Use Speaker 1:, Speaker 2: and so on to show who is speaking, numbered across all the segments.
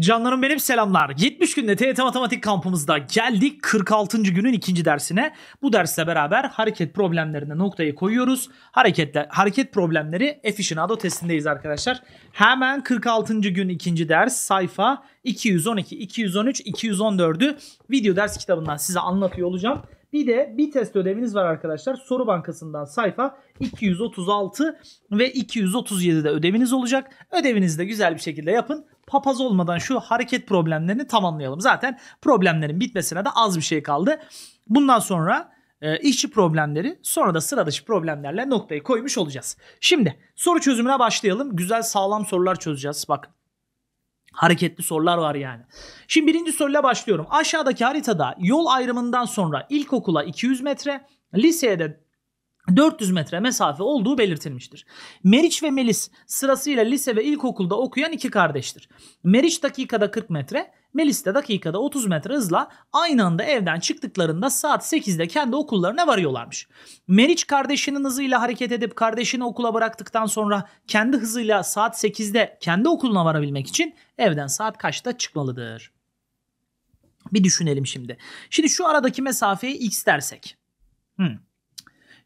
Speaker 1: Canlarım benim selamlar. 70 günde TYT Matematik kampımızda geldik 46. günün ikinci dersine. Bu dersle beraber hareket problemlerine noktayı koyuyoruz. Hareketle, hareket problemleri Efficienado testindeyiz arkadaşlar. Hemen 46. gün ikinci ders sayfa 212, 213, 214'ü video ders kitabından size anlatıyor olacağım. Bir de bir test ödeviniz var arkadaşlar. Soru bankasından sayfa 236 ve 237'de ödeviniz olacak. Ödevinizi de güzel bir şekilde yapın papaz olmadan şu hareket problemlerini tamamlayalım. Zaten problemlerin bitmesine de az bir şey kaldı. Bundan sonra e, işçi problemleri sonra da sıra dışı problemlerle noktayı koymuş olacağız. Şimdi soru çözümüne başlayalım. Güzel sağlam sorular çözeceğiz. Bak, hareketli sorular var yani. Şimdi birinci soruyla başlıyorum. Aşağıdaki haritada yol ayrımından sonra ilkokula 200 metre, liseye de 400 metre mesafe olduğu belirtilmiştir. Meriç ve Melis sırasıyla lise ve ilkokulda okuyan iki kardeştir. Meriç dakikada 40 metre, Melis de dakikada 30 metre hızla aynı anda evden çıktıklarında saat 8'de kendi okullarına varıyorlarmış. Meriç kardeşinin hızıyla hareket edip kardeşini okula bıraktıktan sonra kendi hızıyla saat 8'de kendi okuluna varabilmek için evden saat kaçta çıkmalıdır? Bir düşünelim şimdi. Şimdi şu aradaki mesafeyi x dersek. Hmm.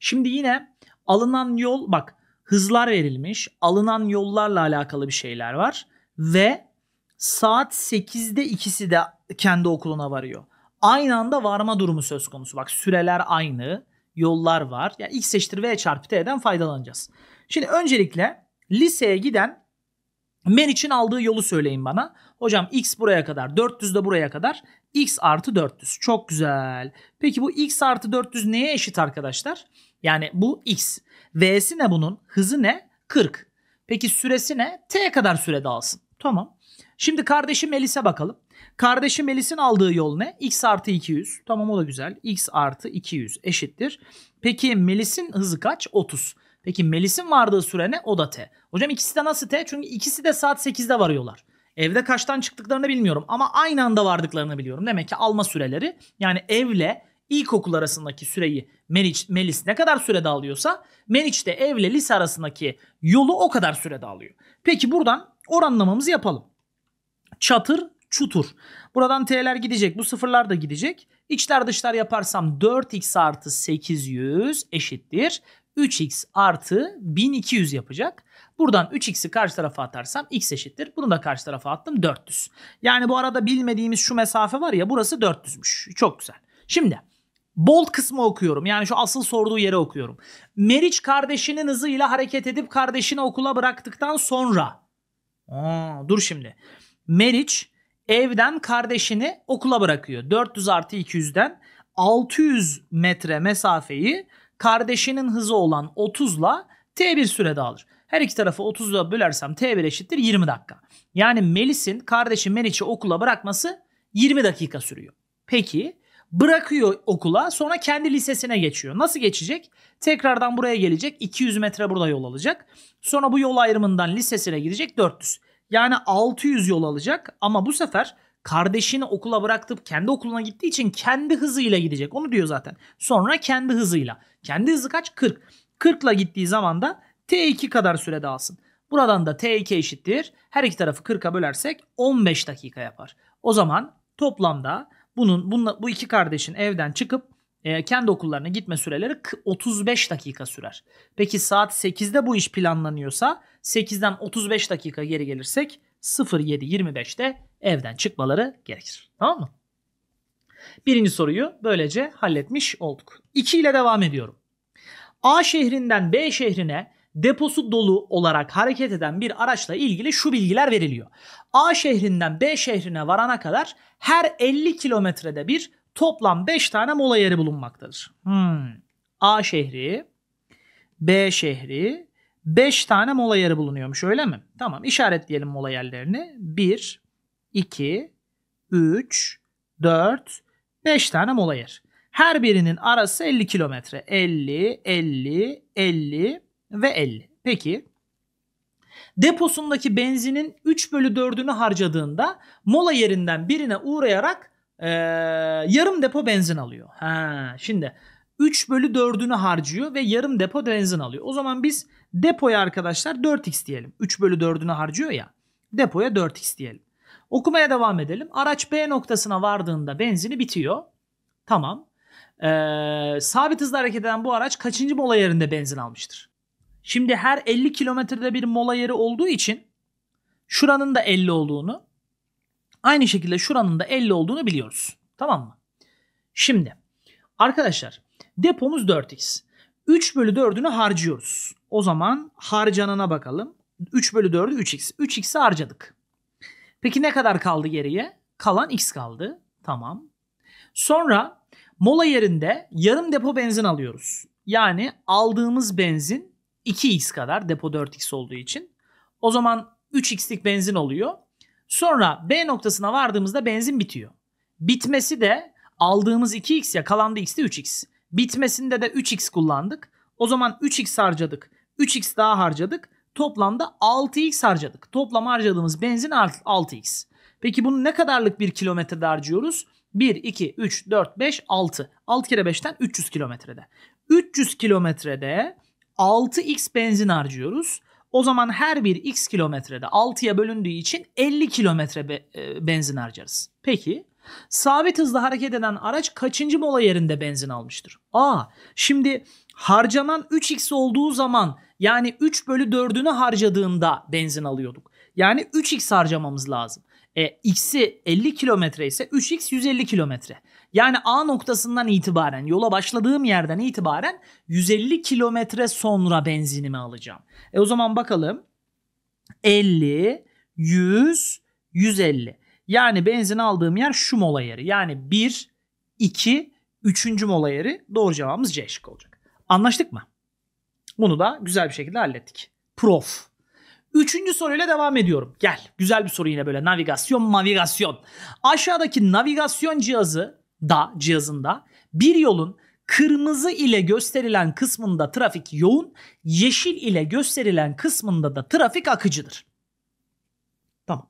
Speaker 1: Şimdi yine alınan yol bak hızlar verilmiş. Alınan yollarla alakalı bir şeyler var. Ve saat 8'de ikisi de kendi okuluna varıyor. Aynı anda varma durumu söz konusu. Bak süreler aynı. Yollar var. Yani x eşittir v çarpı t'den faydalanacağız. Şimdi öncelikle liseye giden men için aldığı yolu söyleyin bana. Hocam x buraya kadar 400 de buraya kadar x artı 400. Çok güzel. Peki bu x artı 400 neye eşit arkadaşlar? Yani bu x. V'si ne bunun? Hızı ne? 40. Peki süresi ne? T kadar sürede alsın. Tamam. Şimdi kardeşim Melis'e bakalım. Kardeşim Melis'in aldığı yol ne? X artı 200. Tamam o da güzel. X artı 200 eşittir. Peki Melis'in hızı kaç? 30. Peki Melis'in vardığı süre ne? O da T. Hocam ikisi de nasıl T? Çünkü ikisi de saat 8'de varıyorlar. Evde kaçtan çıktıklarını bilmiyorum ama aynı anda vardıklarını biliyorum. Demek ki alma süreleri yani evle ilkokul arasındaki süreyi Meriç, Melis ne kadar sürede alıyorsa Meriç de evle lise arasındaki yolu o kadar sürede alıyor. Peki buradan oranlamamızı yapalım. Çatır çutur. Buradan t'ler gidecek. Bu sıfırlar da gidecek. İçler dışlar yaparsam 4x artı 800 eşittir. 3x artı 1200 yapacak. Buradan 3x'i karşı tarafa atarsam x eşittir. Bunu da karşı tarafa attım 400. Yani bu arada bilmediğimiz şu mesafe var ya burası 400'müş. Çok güzel. Şimdi Bold kısmı okuyorum. Yani şu asıl sorduğu yere okuyorum. Meriç kardeşinin hızıyla hareket edip kardeşini okula bıraktıktan sonra. Aa, dur şimdi. Meriç evden kardeşini okula bırakıyor. 400 artı 200'den 600 metre mesafeyi kardeşinin hızı olan 30'la T1 sürede alır. Her iki tarafı 30'la bölersem T1 eşittir 20 dakika. Yani Melis'in kardeşi Meriç'i okula bırakması 20 dakika sürüyor. Peki Bırakıyor okula sonra kendi lisesine geçiyor. Nasıl geçecek? Tekrardan buraya gelecek. 200 metre burada yol alacak. Sonra bu yol ayrımından lisesine gidecek 400. Yani 600 yol alacak ama bu sefer kardeşini okula bıraktıp kendi okuluna gittiği için kendi hızıyla gidecek. Onu diyor zaten. Sonra kendi hızıyla. Kendi hızı kaç? 40. 40 ile gittiği zaman da T2 kadar sürede alsın. Buradan da T2 eşittir. Her iki tarafı 40'a bölersek 15 dakika yapar. O zaman toplamda bunun bununla, bu iki kardeşin evden çıkıp e, kendi okullarına gitme süreleri 35 dakika sürer. Peki saat 8'de bu iş planlanıyorsa 8'den 35 dakika geri gelirsek 07.25'te evden çıkmaları gerekir. Tamam mı? Birinci soruyu böylece halletmiş olduk. 2 ile devam ediyorum. A şehrinden B şehrine deposu dolu olarak hareket eden bir araçla ilgili şu bilgiler veriliyor. A şehrinden B şehrine varana kadar her 50 kilometrede bir toplam 5 tane mola yeri bulunmaktadır. Hmm. A şehri, B şehri, 5 tane mola yeri bulunuyormuş öyle mi? Tamam işaretleyelim mola yerlerini. 1, 2, 3, 4, 5 tane mola yer. Her birinin arası 50 kilometre. 50, 50, 50 ve 50. Peki Deposundaki benzinin 3 bölü 4'ünü harcadığında mola yerinden birine uğrayarak ee, yarım depo benzin alıyor. Ha, şimdi 3 bölü 4'ünü harcıyor ve yarım depo benzin alıyor. O zaman biz depoya arkadaşlar 4x diyelim. 3 bölü 4'ünü harcıyor ya. Depoya 4x diyelim. Okumaya devam edelim. Araç B noktasına vardığında benzini bitiyor. Tamam. Ee, sabit hızla hareket eden bu araç kaçıncı mola yerinde benzin almıştır? Şimdi her 50 kilometrede bir mola yeri olduğu için şuranın da 50 olduğunu aynı şekilde şuranın da 50 olduğunu biliyoruz. Tamam mı? Şimdi arkadaşlar depomuz 4x. 3 bölü 4'ünü harcıyoruz. O zaman harcanana bakalım. 3 bölü 4'ü 3x. 3x'i harcadık. Peki ne kadar kaldı geriye? Kalan x kaldı. Tamam. Sonra mola yerinde yarım depo benzin alıyoruz. Yani aldığımız benzin 2x kadar depo 4x olduğu için. O zaman 3x'lik benzin oluyor. Sonra B noktasına vardığımızda benzin bitiyor. Bitmesi de aldığımız 2x ya kalan da x de 3x. Bitmesinde de 3x kullandık. O zaman 3x harcadık. 3x daha harcadık. Toplamda 6x harcadık. Toplam harcadığımız benzin 6x. Peki bunu ne kadarlık bir kilometrede harcıyoruz? 1, 2, 3, 4, 5, 6. 6 kere 5'ten 300 kilometrede. 300 kilometrede 6x benzin harcıyoruz. O zaman her bir x kilometrede 6'ya bölündüğü için 50 kilometre be, e, benzin harcarız. Peki sabit hızla hareket eden araç kaçıncı mola yerinde benzin almıştır? Aa şimdi harcanan 3x olduğu zaman yani 3 bölü 4'ünü harcadığında benzin alıyorduk. Yani 3x harcamamız lazım. E, x'i 50 kilometre ise 3x 150 kilometre. Yani A noktasından itibaren yola başladığım yerden itibaren 150 kilometre sonra benzinimi alacağım. E o zaman bakalım 50, 100, 150. Yani benzin aldığım yer şu mola yeri. Yani 1, 2, 3. mola yeri doğru cevabımız C şıkkı olacak. Anlaştık mı? Bunu da güzel bir şekilde hallettik. Prof. Üçüncü soruyla devam ediyorum. Gel. Güzel bir soru yine böyle navigasyon navigasyon. Aşağıdaki navigasyon cihazı da cihazında bir yolun kırmızı ile gösterilen kısmında trafik yoğun, yeşil ile gösterilen kısmında da trafik akıcıdır. Tamam.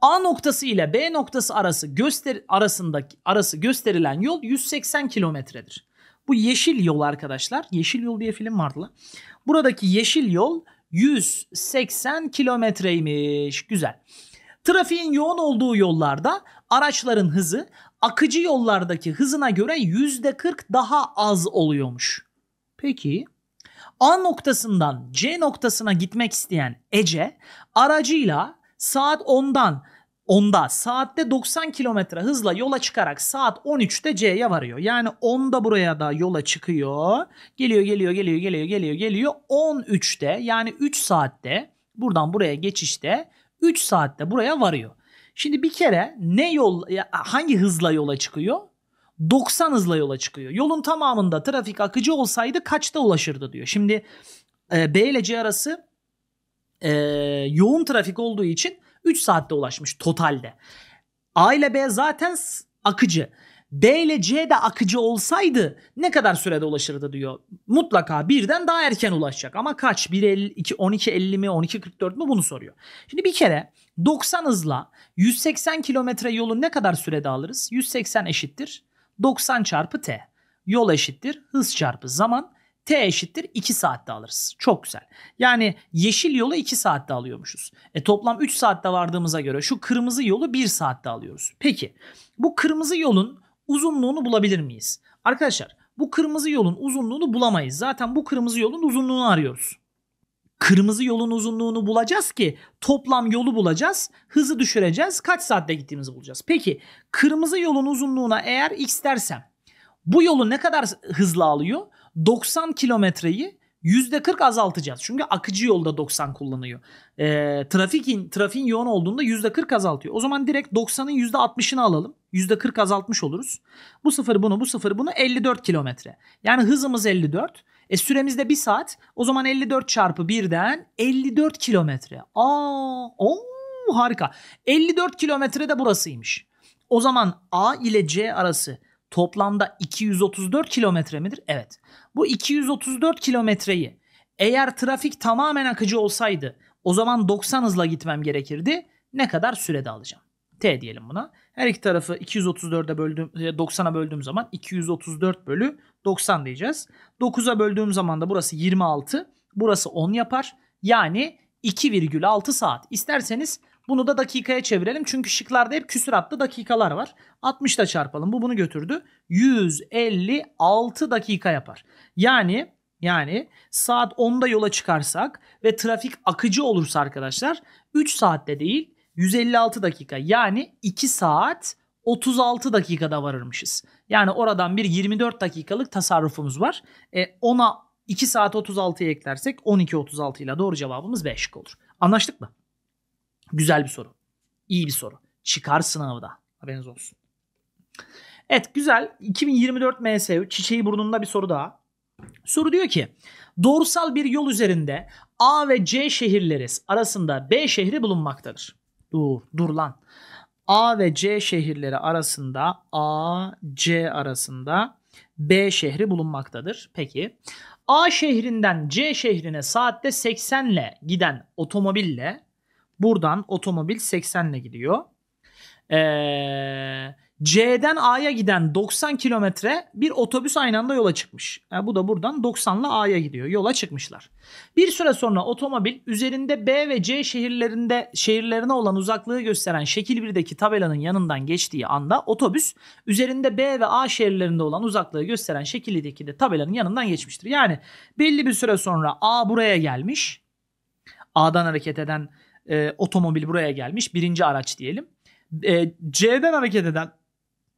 Speaker 1: A noktası ile B noktası arası göster arasındaki arası gösterilen yol 180 kilometredir. Bu yeşil yol arkadaşlar. Yeşil yol diye film vardı lan. Buradaki yeşil yol 180 kilometreymiş. Güzel. Trafiğin yoğun olduğu yollarda araçların hızı akıcı yollardaki hızına göre %40 daha az oluyormuş. Peki A noktasından C noktasına gitmek isteyen Ece aracıyla saat 10'dan 10'da saatte 90 km hızla yola çıkarak saat 13'te C'ye varıyor. Yani 10'da buraya da yola çıkıyor. Geliyor geliyor geliyor geliyor geliyor geliyor. 13'te yani 3 saatte buradan buraya geçişte 3 saatte buraya varıyor. Şimdi bir kere ne yol hangi hızla yola çıkıyor? 90 hızla yola çıkıyor. Yolun tamamında trafik akıcı olsaydı kaçta ulaşırdı diyor. Şimdi e, B ile C arası e, yoğun trafik olduğu için 3 saatte ulaşmış totalde. A ile B zaten akıcı. B ile C de akıcı olsaydı ne kadar sürede ulaşırdı diyor. Mutlaka birden daha erken ulaşacak. Ama kaç? 1.50, 12.50 mi? 12.44 mi? Bunu soruyor. Şimdi bir kere 90 hızla 180 kilometre yolu ne kadar sürede alırız? 180 eşittir 90 çarpı t. Yol eşittir hız çarpı zaman. T eşittir 2 saatte alırız. Çok güzel. Yani yeşil yolu 2 saatte alıyormuşuz. E toplam 3 saatte vardığımıza göre şu kırmızı yolu 1 saatte alıyoruz. Peki bu kırmızı yolun uzunluğunu bulabilir miyiz? Arkadaşlar bu kırmızı yolun uzunluğunu bulamayız. Zaten bu kırmızı yolun uzunluğunu arıyoruz. Kırmızı yolun uzunluğunu bulacağız ki toplam yolu bulacağız. Hızı düşüreceğiz. Kaç saatte gittiğimizi bulacağız. Peki kırmızı yolun uzunluğuna eğer x dersem bu yolu ne kadar hızlı alıyor? 90 kilometreyi %40 azaltacağız. Çünkü akıcı yolda 90 kullanıyor. E, trafikin, trafiğin yoğun olduğunda %40 azaltıyor. O zaman direkt 90'ın %60'ını alalım. %40 azaltmış oluruz. Bu sıfır bunu, bu sıfır bunu 54 kilometre. Yani hızımız 54. E süremiz de saat. O zaman 54 çarpı birden 54 kilometre. Aa, o harika. 54 kilometre de burasıymış. O zaman A ile C arası toplamda 234 kilometre midir? Evet. Bu 234 kilometreyi eğer trafik tamamen akıcı olsaydı o zaman 90 hızla gitmem gerekirdi. Ne kadar sürede alacağım? T diyelim buna. Her iki tarafı 234'e böldüğüm 90'a e, böldüğüm zaman 234 bölü 90 diyeceğiz. 9'a böldüğüm zaman da burası 26. Burası 10 yapar. Yani 2,6 saat. İsterseniz bunu da dakikaya çevirelim. Çünkü şıklarda hep küsuratlı dakikalar var. 60 da çarpalım. Bu bunu götürdü. 156 dakika yapar. Yani yani saat 10'da yola çıkarsak ve trafik akıcı olursa arkadaşlar 3 saatte değil 156 dakika yani 2 saat 36 dakikada varırmışız. Yani oradan bir 24 dakikalık tasarrufumuz var. E, 10'a 2 saat 36'ya eklersek 12.36 ile doğru cevabımız 5 olur. Anlaştık mı? Güzel bir soru. İyi bir soru. Çıkar sınavda. Haberiniz olsun. Evet güzel. 2024 MSU çiçeği burnunda bir soru daha. Soru diyor ki doğrusal bir yol üzerinde A ve C şehirleri arasında B şehri bulunmaktadır. Dur, dur lan. A ve C şehirleri arasında A, C arasında B şehri bulunmaktadır. Peki A şehrinden C şehrine saatte 80 ile giden otomobille buradan otomobil 80 ile gidiyor. Ee, C'den A'ya giden 90 kilometre bir otobüs aynı anda yola çıkmış. Yani e, bu da buradan 90'la A'ya gidiyor. Yola çıkmışlar. Bir süre sonra otomobil üzerinde B ve C şehirlerinde şehirlerine olan uzaklığı gösteren şekil 1'deki tabelanın yanından geçtiği anda otobüs üzerinde B ve A şehirlerinde olan uzaklığı gösteren şekil 2'deki de tabelanın yanından geçmiştir. Yani belli bir süre sonra A buraya gelmiş. A'dan hareket eden e, otomobil buraya gelmiş. Birinci araç diyelim. E, C'den hareket eden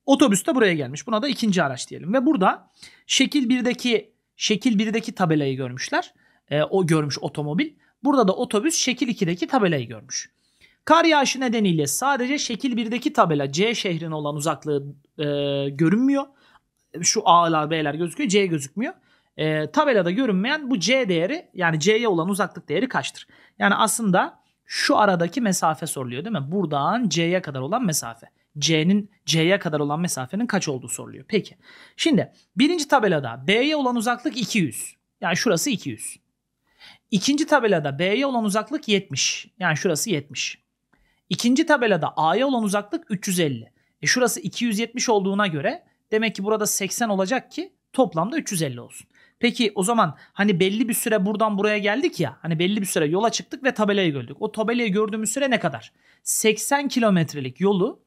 Speaker 1: Otobüs de buraya gelmiş. Buna da ikinci araç diyelim. Ve burada şekil 1'deki şekil 1'deki tabelayı görmüşler. E, o görmüş otomobil. Burada da otobüs şekil 2'deki tabelayı görmüş. Kar yağışı nedeniyle sadece şekil 1'deki tabela C şehrine olan uzaklığı e, görünmüyor. Şu A'lar B'ler gözüküyor. C gözükmüyor. E, tabelada görünmeyen bu C değeri yani C'ye olan uzaklık değeri kaçtır? Yani aslında şu aradaki mesafe soruluyor değil mi? Buradan C'ye kadar olan mesafe. C'nin C'ye kadar olan mesafenin kaç olduğu soruluyor. Peki. Şimdi birinci tabelada B'ye olan uzaklık 200. Yani şurası 200. İkinci tabelada B'ye olan uzaklık 70. Yani şurası 70. İkinci tabelada A'ya olan uzaklık 350. E şurası 270 olduğuna göre demek ki burada 80 olacak ki toplamda 350 olsun. Peki o zaman hani belli bir süre buradan buraya geldik ya. Hani belli bir süre yola çıktık ve tabelayı gördük. O tabelayı gördüğümüz süre ne kadar? 80 kilometrelik yolu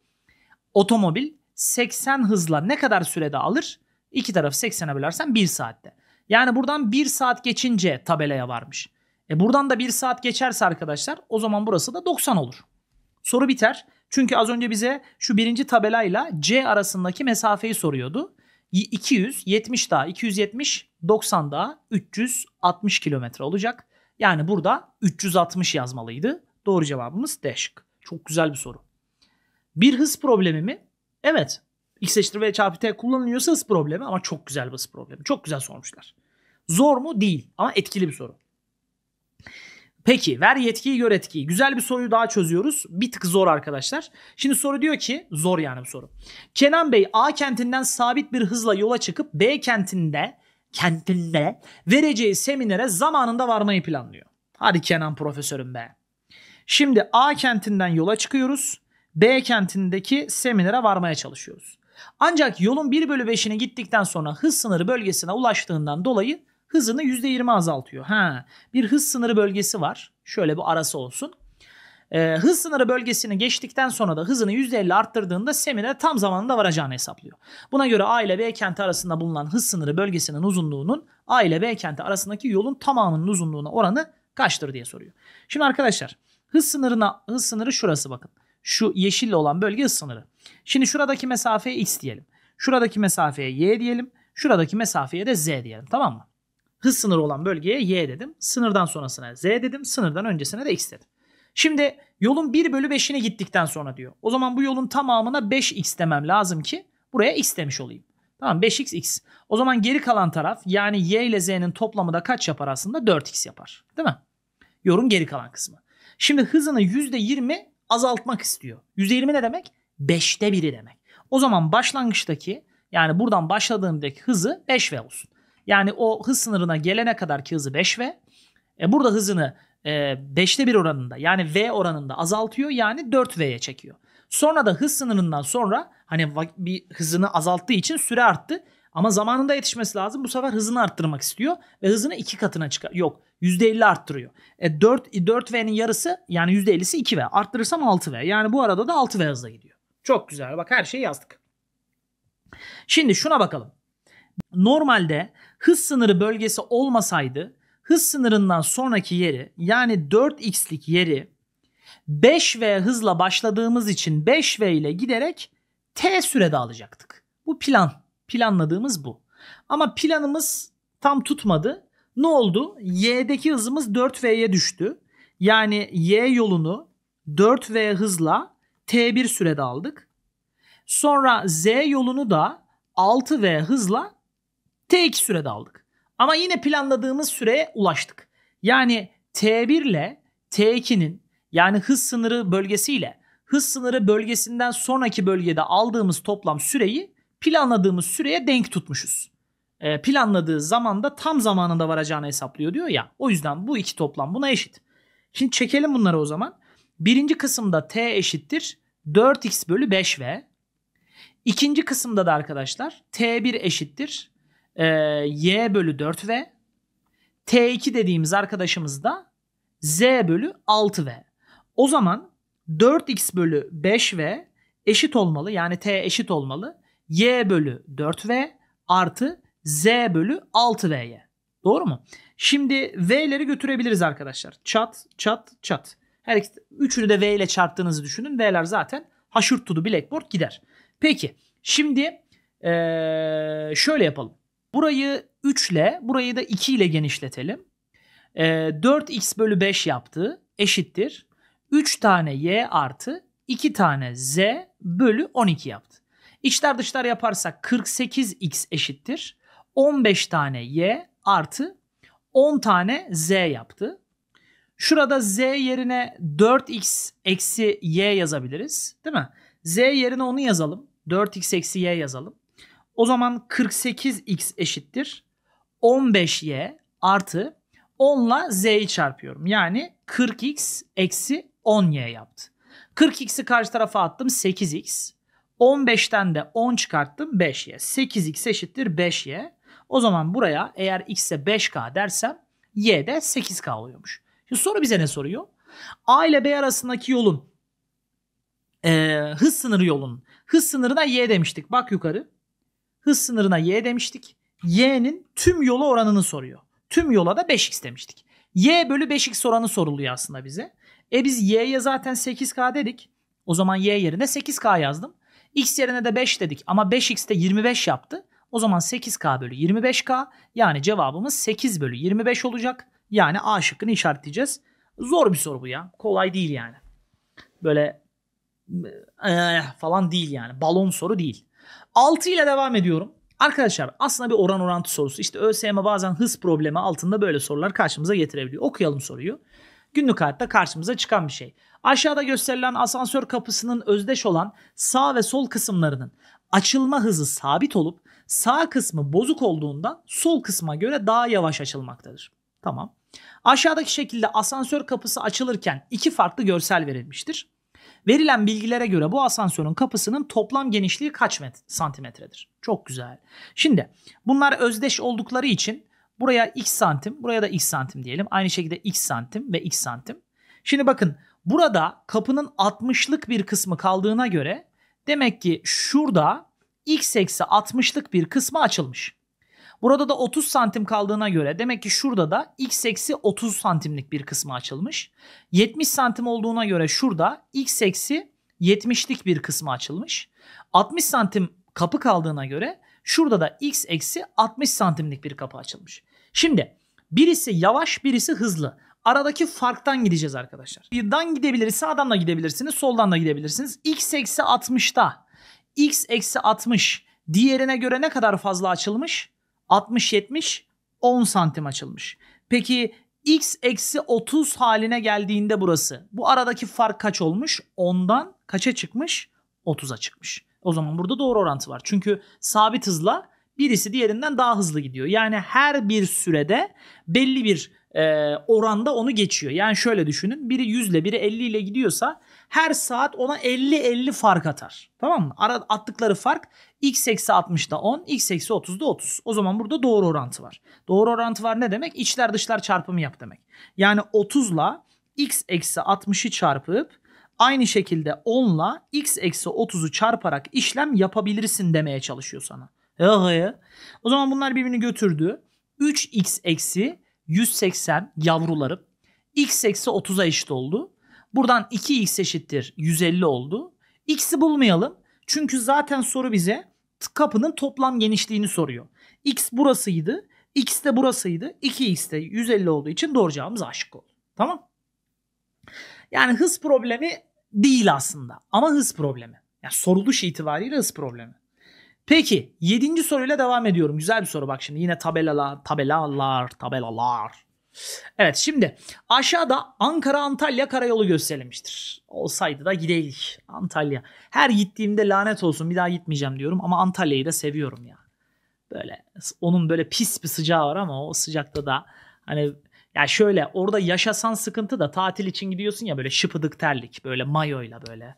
Speaker 1: otomobil 80 hızla ne kadar sürede alır? İki tarafı 80'e bölersen 1 saatte. Yani buradan 1 saat geçince tabelaya varmış. E buradan da 1 saat geçerse arkadaşlar o zaman burası da 90 olur. Soru biter. Çünkü az önce bize şu birinci tabelayla C arasındaki mesafeyi soruyordu. 270 daha 270 90 daha 360 kilometre olacak. Yani burada 360 yazmalıydı. Doğru cevabımız D şık. Çok güzel bir soru. Bir hız problemi mi? Evet. X eşittir V çarpı T kullanılıyorsa hız problemi ama çok güzel bir hız problemi. Çok güzel sormuşlar. Zor mu? Değil. Ama etkili bir soru. Peki ver yetkiyi gör etkiyi. Güzel bir soruyu daha çözüyoruz. Bir tık zor arkadaşlar. Şimdi soru diyor ki zor yani bir soru. Kenan Bey A kentinden sabit bir hızla yola çıkıp B kentinde kentinde vereceği seminere zamanında varmayı planlıyor. Hadi Kenan profesörüm be. Şimdi A kentinden yola çıkıyoruz. B kentindeki seminere varmaya çalışıyoruz. Ancak yolun 1 bölü 5'ine gittikten sonra hız sınırı bölgesine ulaştığından dolayı hızını %20 azaltıyor. Ha, bir hız sınırı bölgesi var. Şöyle bir arası olsun. Ee, hız sınırı bölgesini geçtikten sonra da hızını %50 arttırdığında seminere tam zamanında varacağını hesaplıyor. Buna göre A ile B kenti arasında bulunan hız sınırı bölgesinin uzunluğunun A ile B kenti arasındaki yolun tamamının uzunluğuna oranı kaçtır diye soruyor. Şimdi arkadaşlar hız sınırına hız sınırı şurası bakın. Şu yeşille olan bölge ısı sınırı. Şimdi şuradaki mesafeye x diyelim. Şuradaki mesafeye y diyelim. Şuradaki mesafeye de z diyelim. Tamam mı? Hız sınırı olan bölgeye y dedim. Sınırdan sonrasına z dedim. Sınırdan öncesine de x dedim. Şimdi yolun 1 bölü 5'ine gittikten sonra diyor. O zaman bu yolun tamamına 5x demem lazım ki buraya x demiş olayım. Tamam 5x x. O zaman geri kalan taraf yani y ile z'nin toplamı da kaç yapar aslında? 4x yapar. Değil mi? Yorum geri kalan kısmı. Şimdi hızını %20 azaltmak istiyor. %20 ne demek? 5'te 1'i demek. O zaman başlangıçtaki yani buradan başladığındaki hızı 5V olsun. Yani o hız sınırına gelene kadar ki hızı 5V. E burada hızını e, 5'te 1 oranında yani V oranında azaltıyor yani 4V'ye çekiyor. Sonra da hız sınırından sonra hani bir hızını azalttığı için süre arttı. Ama zamanında yetişmesi lazım. Bu sefer hızını arttırmak istiyor ve hızını iki katına çıkar. Yok %50 arttırıyor. E 4, 4V'nin yarısı yani %50'si 2V. Arttırırsam 6V. Yani bu arada da 6V hızla gidiyor. Çok güzel. Bak her şeyi yazdık. Şimdi şuna bakalım. Normalde hız sınırı bölgesi olmasaydı hız sınırından sonraki yeri yani 4x'lik yeri 5v hızla başladığımız için 5v ile giderek t sürede alacaktık. Bu plan Planladığımız bu. Ama planımız tam tutmadı. Ne oldu? Y'deki hızımız 4V'ye düştü. Yani Y yolunu 4V hızla T1 sürede aldık. Sonra Z yolunu da 6V hızla T2 sürede aldık. Ama yine planladığımız süreye ulaştık. Yani T1 ile T2'nin yani hız sınırı bölgesiyle hız sınırı bölgesinden sonraki bölgede aldığımız toplam süreyi planladığımız süreye denk tutmuşuz. E, planladığı zamanda tam zamanında varacağını hesaplıyor diyor ya. O yüzden bu iki toplam buna eşit. Şimdi çekelim bunları o zaman. Birinci kısımda t eşittir 4x bölü 5v. İkinci kısımda da arkadaşlar t1 eşittir e, y bölü 4v. T2 dediğimiz arkadaşımız da z bölü 6v. O zaman 4x bölü 5v eşit olmalı. Yani t eşit olmalı y bölü 4v artı z bölü 6v'ye. Doğru mu? Şimdi v'leri götürebiliriz arkadaşlar. Çat, çat, çat. Her iki, üçünü de v ile çarptığınızı düşünün. V'ler zaten haşırttudu blackboard gider. Peki şimdi ee, şöyle yapalım. Burayı 3 ile burayı da 2 ile genişletelim. E, 4x bölü 5 yaptı eşittir. 3 tane y artı 2 tane z bölü 12 yaptı. İçler dışlar yaparsak 48x eşittir. 15 tane y artı 10 tane z yaptı. Şurada z yerine 4x eksi y yazabiliriz. Değil mi? z yerine onu yazalım. 4x eksi y yazalım. O zaman 48x eşittir. 15y artı 10 ile z'yi çarpıyorum. Yani 40x eksi 10y yaptı. 40x'i karşı tarafa attım 8x. 15'ten de 10 çıkarttım 5y. 8x eşittir 5y. O zaman buraya eğer x'e 5k dersem y de 8k oluyormuş. Şimdi soru bize ne soruyor? A ile B arasındaki yolun e, hız sınırı yolun hız sınırına y demiştik. Bak yukarı. Hız sınırına y demiştik. Y'nin tüm yolu oranını soruyor. Tüm yola da 5x demiştik. Y bölü 5x oranı soruluyor aslında bize. E biz y'ye zaten 8k dedik. O zaman y yerine 8k yazdım. X yerine de 5 dedik ama 5X de 25 yaptı. O zaman 8K bölü 25K yani cevabımız 8 bölü 25 olacak. Yani A şıkkını işaretleyeceğiz. Zor bir soru bu ya. Kolay değil yani. Böyle ee, falan değil yani. Balon soru değil. 6 ile devam ediyorum. Arkadaşlar aslında bir oran orantı sorusu. İşte ÖSYM bazen hız problemi altında böyle sorular karşımıza getirebiliyor. Okuyalım soruyu. Günlük hayatta karşımıza çıkan bir şey. Aşağıda gösterilen asansör kapısının özdeş olan sağ ve sol kısımlarının açılma hızı sabit olup sağ kısmı bozuk olduğundan sol kısma göre daha yavaş açılmaktadır. Tamam. Aşağıdaki şekilde asansör kapısı açılırken iki farklı görsel verilmiştir. Verilen bilgilere göre bu asansörün kapısının toplam genişliği kaç met santimetredir? Çok güzel. Şimdi bunlar özdeş oldukları için buraya x santim, buraya da x santim diyelim. Aynı şekilde x santim ve x santim. Şimdi bakın Burada kapının 60'lık bir kısmı kaldığına göre demek ki şurada x eksi 60'lık bir kısmı açılmış. Burada da 30 santim kaldığına göre demek ki şurada da x eksi 30 santimlik bir kısmı açılmış. 70 santim olduğuna göre şurada x eksi 70'lik bir kısmı açılmış. 60 santim kapı kaldığına göre şurada da x eksi 60 santimlik bir kapı açılmış. Şimdi birisi yavaş birisi hızlı. Aradaki farktan gideceğiz arkadaşlar. Birden gidebiliriz. Sağdan da gidebilirsiniz. Soldan da gidebilirsiniz. X eksi 60'ta. X eksi 60 diğerine göre ne kadar fazla açılmış? 60-70 10 santim açılmış. Peki x eksi 30 haline geldiğinde burası. Bu aradaki fark kaç olmuş? 10'dan kaça çıkmış? 30'a çıkmış. O zaman burada doğru orantı var. Çünkü sabit hızla birisi diğerinden daha hızlı gidiyor. Yani her bir sürede belli bir e, oranda onu geçiyor. Yani şöyle düşünün biri 100 ile biri 50 ile gidiyorsa her saat ona 50-50 fark atar. Tamam mı? Ara, attıkları fark x eksi 60'da 10, x eksi 30'da 30. O zaman burada doğru orantı var. Doğru orantı var ne demek? İçler dışlar çarpımı yap demek. Yani 30 ile x eksi 60'ı çarpıp aynı şekilde 10 ile x eksi 30'u çarparak işlem yapabilirsin demeye çalışıyor sana. Ee, o zaman bunlar birbirini götürdü. 3x eksi 180 yavrularım x eksi 30'a eşit oldu. Buradan 2x eşittir 150 oldu. X'i bulmayalım. Çünkü zaten soru bize kapının toplam genişliğini soruyor. X burasıydı. X de burasıydı. 2x de 150 olduğu için doğru cevabımız aşık oldu. Tamam. Yani hız problemi değil aslında ama hız problemi. Yani soruluş itibariyle hız problemi. Peki 7. soruyla devam ediyorum. Güzel bir soru bak şimdi yine tabelalar, tabelalar, tabelalar. Evet şimdi aşağıda Ankara-Antalya karayolu gösterilmiştir. Olsaydı da gideydik Antalya. Her gittiğimde lanet olsun bir daha gitmeyeceğim diyorum ama Antalya'yı da seviyorum ya. Yani. Böyle onun böyle pis bir sıcağı var ama o sıcakta da hani ya şöyle orada yaşasan sıkıntı da tatil için gidiyorsun ya böyle şıpıdık terlik böyle mayoyla böyle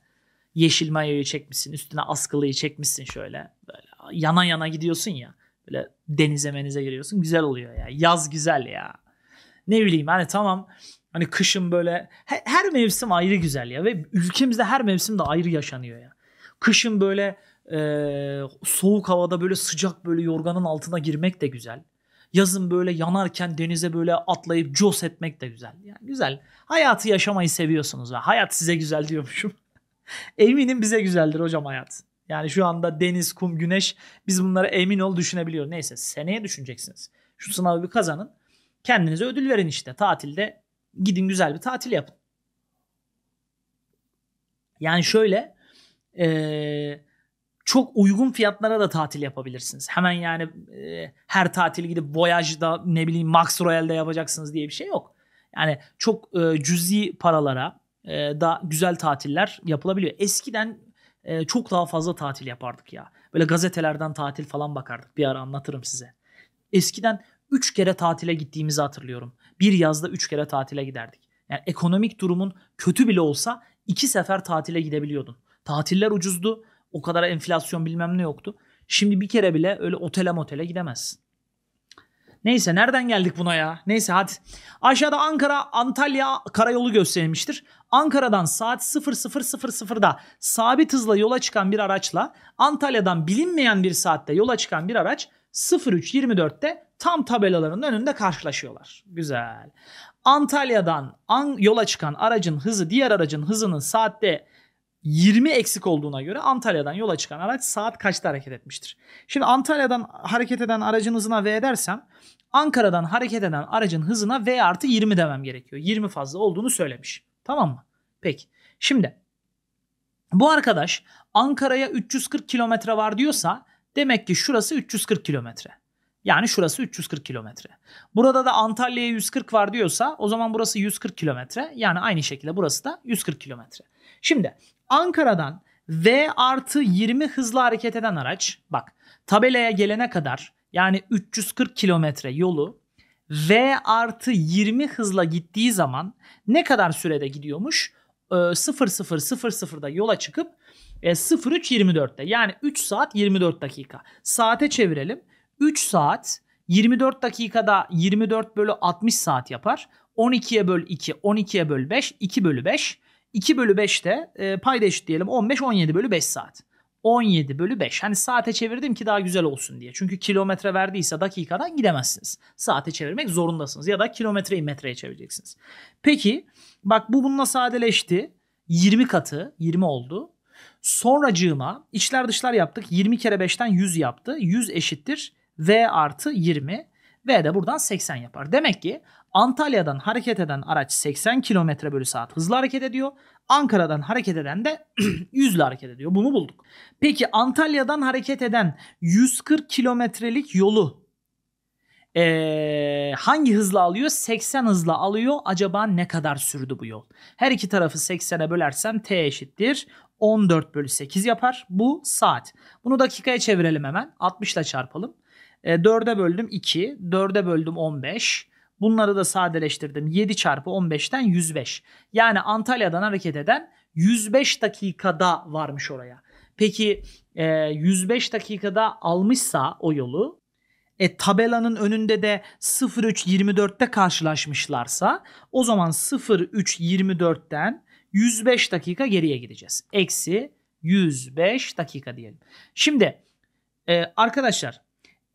Speaker 1: yeşil mayoyu çekmişsin. Üstüne askılıyı çekmişsin şöyle. Böyle yana yana gidiyorsun ya. Böyle denize menize giriyorsun. Güzel oluyor ya. Yaz güzel ya. Ne bileyim hani tamam hani kışın böyle her, mevsim ayrı güzel ya ve ülkemizde her mevsim de ayrı yaşanıyor ya. Kışın böyle e, soğuk havada böyle sıcak böyle yorganın altına girmek de güzel. Yazın böyle yanarken denize böyle atlayıp cos etmek de güzel. Yani güzel. Hayatı yaşamayı seviyorsunuz ve hayat size güzel diyormuşum. Eminim bize güzeldir hocam hayat. Yani şu anda deniz, kum, güneş biz bunlara emin ol düşünebiliyoruz. Neyse seneye düşüneceksiniz. Şu sınavı bir kazanın. Kendinize ödül verin işte. Tatilde gidin güzel bir tatil yapın. Yani şöyle ee, çok uygun fiyatlara da tatil yapabilirsiniz. Hemen yani e, her tatil gidip Voyage'da ne bileyim Max Royale'de yapacaksınız diye bir şey yok. Yani çok e, cüzi paralara e, ee, da güzel tatiller yapılabiliyor. Eskiden e, çok daha fazla tatil yapardık ya. Böyle gazetelerden tatil falan bakardık. Bir ara anlatırım size. Eskiden 3 kere tatile gittiğimizi hatırlıyorum. Bir yazda 3 kere tatile giderdik. Yani ekonomik durumun kötü bile olsa 2 sefer tatile gidebiliyordun. Tatiller ucuzdu. O kadar enflasyon bilmem ne yoktu. Şimdi bir kere bile öyle otele motele gidemezsin. Neyse nereden geldik buna ya? Neyse hadi. Aşağıda Ankara Antalya karayolu gösterilmiştir. Ankara'dan saat 00.00'da sabit hızla yola çıkan bir araçla Antalya'dan bilinmeyen bir saatte yola çıkan bir araç 03.24'te tam tabelaların önünde karşılaşıyorlar. Güzel. Antalya'dan an yola çıkan aracın hızı diğer aracın hızının saatte 20 eksik olduğuna göre Antalya'dan yola çıkan araç saat kaçta hareket etmiştir? Şimdi Antalya'dan hareket eden aracın hızına V dersem Ankara'dan hareket eden aracın hızına V artı 20 demem gerekiyor. 20 fazla olduğunu söylemiş. Tamam mı? Peki. Şimdi bu arkadaş Ankara'ya 340 kilometre var diyorsa demek ki şurası 340 kilometre. Yani şurası 340 kilometre. Burada da Antalya'ya 140 var diyorsa o zaman burası 140 kilometre. Yani aynı şekilde burası da 140 kilometre. Şimdi Ankara'dan V artı 20 hızlı hareket eden araç bak tabelaya gelene kadar yani 340 kilometre yolu V artı 20 hızla gittiği zaman ne kadar sürede gidiyormuş? E, ee, 0000'da yola çıkıp 03 e, 24'te yani 3 saat 24 dakika. Saate çevirelim. 3 saat 24 dakikada 24 bölü 60 saat yapar. 12'ye böl 2, 12'ye böl 5, 2 bölü 5. 2 bölü 5 de e, payda eşitleyelim. 15, 17 bölü 5 saat. 17 bölü 5. Hani saate çevirdim ki daha güzel olsun diye. Çünkü kilometre verdiyse dakikadan gidemezsiniz. Saate çevirmek zorundasınız. Ya da kilometreyi metreye çevireceksiniz. Peki bak bu bununla sadeleşti. 20 katı 20 oldu. Sonracığıma içler dışlar yaptık. 20 kere 5'ten 100 yaptı. 100 eşittir V artı 20. V de buradan 80 yapar. Demek ki Antalya'dan hareket eden araç 80 km bölü saat hızla hareket ediyor. Ankara'dan hareket eden de 100 ile hareket ediyor. Bunu bulduk. Peki Antalya'dan hareket eden 140 kilometrelik yolu ee, hangi hızla alıyor? 80 hızla alıyor. Acaba ne kadar sürdü bu yol? Her iki tarafı 80'e bölersem t eşittir. 14 bölü 8 yapar. Bu saat. Bunu dakikaya çevirelim hemen. 60 ile çarpalım. E, 4'e böldüm 2. 4'e böldüm 15. Bunları da sadeleştirdim. 7 çarpı 15'ten 105. Yani Antalya'dan hareket eden 105 dakikada varmış oraya. Peki 105 e, dakikada almışsa o yolu e, tabelanın önünde de 03.24'te karşılaşmışlarsa o zaman 03.24'ten 105 dakika geriye gideceğiz. Eksi 105 dakika diyelim. Şimdi e, arkadaşlar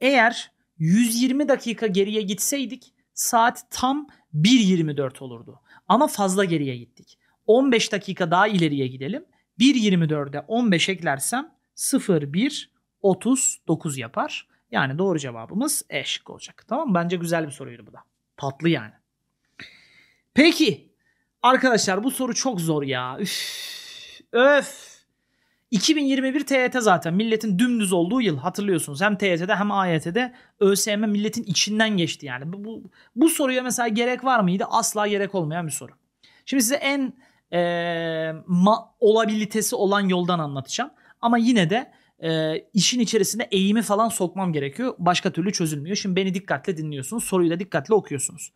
Speaker 1: eğer 120 dakika geriye gitseydik saat tam 1.24 olurdu. Ama fazla geriye gittik. 15 dakika daha ileriye gidelim. 1.24'e 15 eklersem 0.1.39 yapar. Yani doğru cevabımız E şıkkı olacak. Tamam mı? Bence güzel bir soruydu bu da. Tatlı yani. Peki. Arkadaşlar bu soru çok zor ya. Üf. Öf. 2021 TYT zaten milletin dümdüz olduğu yıl hatırlıyorsunuz. Hem TYT'de hem AYT'de ÖSYM milletin içinden geçti yani. Bu, bu, bu soruya mesela gerek var mıydı? Asla gerek olmayan bir soru. Şimdi size en e, ma, olabilitesi olan yoldan anlatacağım. Ama yine de e, işin içerisinde eğimi falan sokmam gerekiyor. Başka türlü çözülmüyor. Şimdi beni dikkatle dinliyorsunuz. Soruyu da dikkatle okuyorsunuz.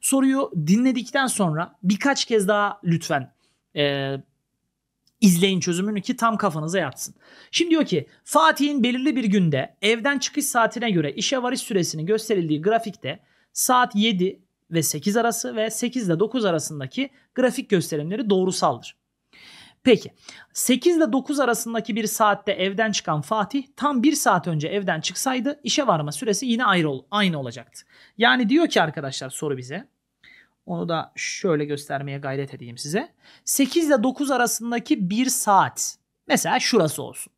Speaker 1: Soruyu dinledikten sonra birkaç kez daha lütfen e, İzleyin çözümünü ki tam kafanıza yatsın. Şimdi diyor ki Fatih'in belirli bir günde evden çıkış saatine göre işe varış süresinin gösterildiği grafikte saat 7 ve 8 arası ve 8 ile 9 arasındaki grafik gösterimleri doğrusaldır. Peki 8 ile 9 arasındaki bir saatte evden çıkan Fatih tam bir saat önce evden çıksaydı işe varma süresi yine ayrı, aynı olacaktı. Yani diyor ki arkadaşlar soru bize onu da şöyle göstermeye gayret edeyim size. 8 ile 9 arasındaki bir saat. Mesela şurası olsun.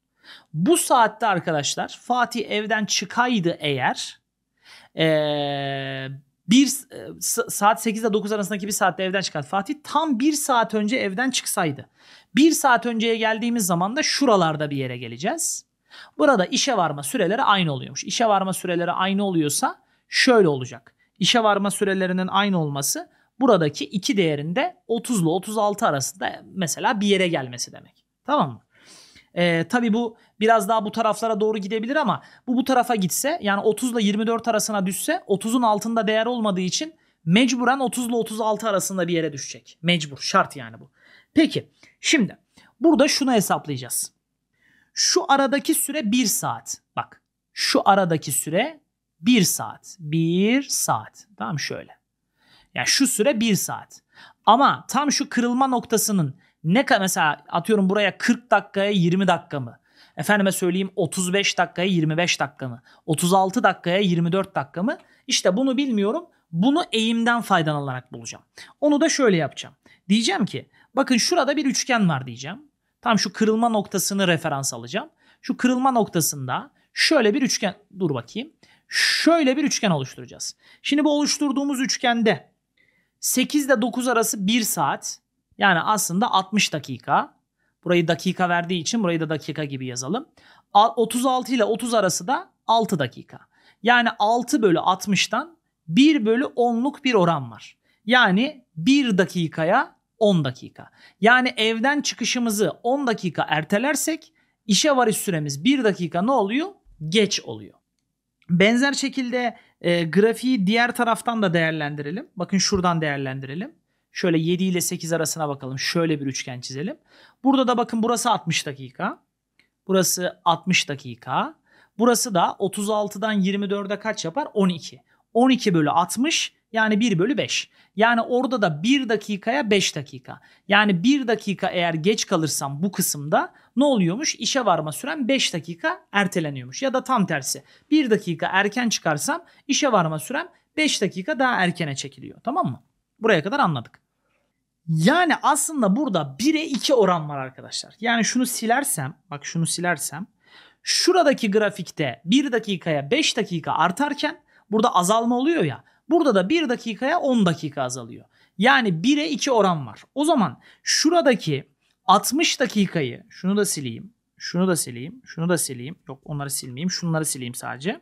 Speaker 1: Bu saatte arkadaşlar Fatih evden çıkaydı eğer ee, bir saat 8 ile 9 arasındaki bir saatte evden çıkan Fatih tam bir saat önce evden çıksaydı. Bir saat önceye geldiğimiz zaman da şuralarda bir yere geleceğiz. Burada işe varma süreleri aynı oluyormuş. İşe varma süreleri aynı oluyorsa şöyle olacak. İşe varma sürelerinin aynı olması buradaki iki değerinde 30 ile 36 arasında mesela bir yere gelmesi demek. Tamam mı? Ee, tabii bu biraz daha bu taraflara doğru gidebilir ama bu bu tarafa gitse yani 30 ile 24 arasına düşse 30'un altında değer olmadığı için mecburen 30 ile 36 arasında bir yere düşecek. Mecbur şart yani bu. Peki şimdi burada şunu hesaplayacağız. Şu aradaki süre 1 saat. Bak şu aradaki süre 1 saat. 1 saat. Tamam şöyle. Yani şu süre 1 saat. Ama tam şu kırılma noktasının ne kadar mesela atıyorum buraya 40 dakikaya 20 dakika mı? Efendime söyleyeyim 35 dakikaya 25 dakika mı? 36 dakikaya 24 dakika mı? İşte bunu bilmiyorum. Bunu eğimden faydalanarak bulacağım. Onu da şöyle yapacağım. Diyeceğim ki bakın şurada bir üçgen var diyeceğim. Tam şu kırılma noktasını referans alacağım. Şu kırılma noktasında şöyle bir üçgen dur bakayım. Şöyle bir üçgen oluşturacağız. Şimdi bu oluşturduğumuz üçgende 8 ile 9 arası 1 saat. Yani aslında 60 dakika. Burayı dakika verdiği için burayı da dakika gibi yazalım. 36 ile 30 arası da 6 dakika. Yani 6 bölü 60'tan 1 bölü 10'luk bir oran var. Yani 1 dakikaya 10 dakika. Yani evden çıkışımızı 10 dakika ertelersek işe varış süremiz 1 dakika ne oluyor? Geç oluyor. Benzer şekilde e, grafiği diğer taraftan da değerlendirelim. Bakın şuradan değerlendirelim. Şöyle 7 ile 8 arasına bakalım. Şöyle bir üçgen çizelim. Burada da bakın burası 60 dakika. Burası 60 dakika. Burası da 36'dan 24'e kaç yapar? 12. 12 bölü 60 yani 1 bölü 5. Yani orada da 1 dakikaya 5 dakika. Yani 1 dakika eğer geç kalırsam bu kısımda ne oluyormuş? İşe varma süren 5 dakika erteleniyormuş. Ya da tam tersi 1 dakika erken çıkarsam işe varma sürem 5 dakika daha erkene çekiliyor. Tamam mı? Buraya kadar anladık. Yani aslında burada 1'e 2 oran var arkadaşlar. Yani şunu silersem bak şunu silersem şuradaki grafikte 1 dakikaya 5 dakika artarken burada azalma oluyor ya. Burada da 1 dakikaya 10 dakika azalıyor. Yani 1'e 2 oran var. O zaman şuradaki 60 dakikayı şunu da sileyim. Şunu da sileyim. Şunu da sileyim. Yok onları silmeyeyim. Şunları sileyim sadece.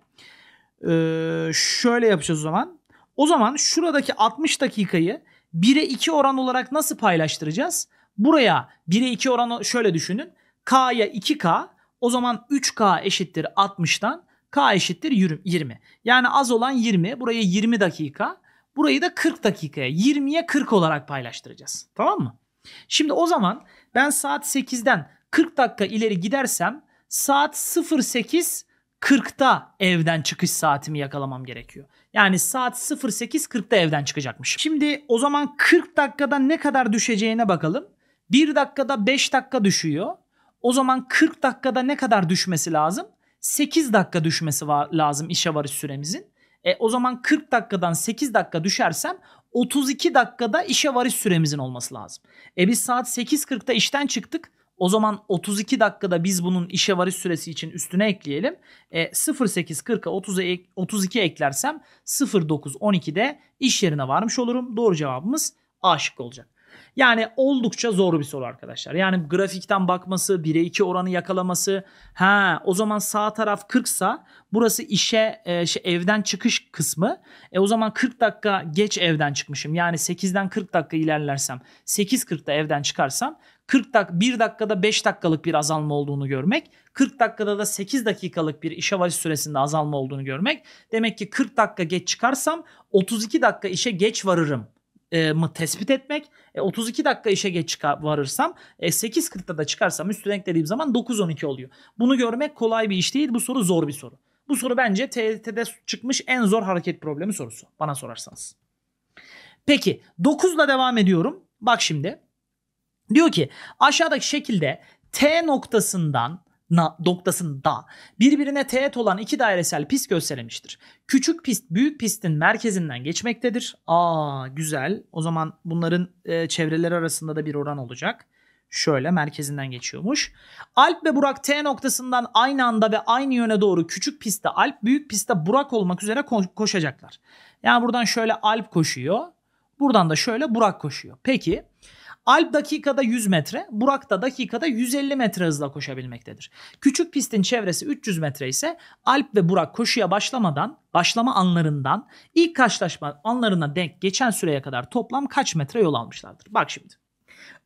Speaker 1: Ee, şöyle yapacağız o zaman. O zaman şuradaki 60 dakikayı 1'e 2 oran olarak nasıl paylaştıracağız? Buraya 1'e 2 oranı şöyle düşünün. K'ya 2K o zaman 3K eşittir 60'tan K eşittir 20. Yani az olan 20. Buraya 20 dakika. Burayı da 40 dakikaya 20'ye 40 olarak paylaştıracağız. Tamam mı? Şimdi o zaman ben saat 8'den 40 dakika ileri gidersem saat 08.40'da evden çıkış saatimi yakalamam gerekiyor. Yani saat 08.40'da evden çıkacakmışım. Şimdi o zaman 40 dakikada ne kadar düşeceğine bakalım. 1 dakikada 5 dakika düşüyor. O zaman 40 dakikada ne kadar düşmesi lazım? 8 dakika düşmesi lazım işe varış süremizin. E, o zaman 40 dakikadan 8 dakika düşersem 32 dakikada işe varış süremizin olması lazım. E biz saat 8.40'da işten çıktık. O zaman 32 dakikada biz bunun işe varış süresi için üstüne ekleyelim. E, 08.40'a 32 eklersem 09.12'de iş yerine varmış olurum. Doğru cevabımız A şıkkı olacak. Yani oldukça zor bir soru arkadaşlar. Yani grafikten bakması, 1'e 2 oranı yakalaması. Ha, o zaman sağ taraf 40 sa burası işe e, şey, evden çıkış kısmı. E o zaman 40 dakika geç evden çıkmışım. Yani 8'den 40 dakika ilerlersem, 8.40'da evden çıkarsam 40 dak 1 dakikada 5 dakikalık bir azalma olduğunu görmek, 40 dakikada da 8 dakikalık bir işe varış süresinde azalma olduğunu görmek. Demek ki 40 dakika geç çıkarsam 32 dakika işe geç varırım. E, mı tespit etmek. E, 32 dakika işe geç çıkar, varırsam e, 8.40'da da çıkarsam üstüne eklediğim zaman 9.12 oluyor. Bunu görmek kolay bir iş değil. Bu soru zor bir soru. Bu soru bence TYT'de çıkmış en zor hareket problemi sorusu bana sorarsanız. Peki 9'la devam ediyorum. Bak şimdi. Diyor ki aşağıdaki şekilde T noktasından Na noktasında birbirine teğet olan iki dairesel pist gösterilmiştir. Küçük pist büyük pistin merkezinden geçmektedir. Aa güzel. O zaman bunların e, çevreleri arasında da bir oran olacak. Şöyle merkezinden geçiyormuş. Alp ve Burak T noktasından aynı anda ve aynı yöne doğru küçük pistte Alp, büyük pistte Burak olmak üzere ko- koşacaklar. Yani buradan şöyle Alp koşuyor. Buradan da şöyle Burak koşuyor. Peki Alp dakikada 100 metre, Burak da dakikada 150 metre hızla koşabilmektedir. Küçük pistin çevresi 300 metre ise Alp ve Burak koşuya başlamadan, başlama anlarından ilk karşılaşma anlarına denk geçen süreye kadar toplam kaç metre yol almışlardır? Bak şimdi.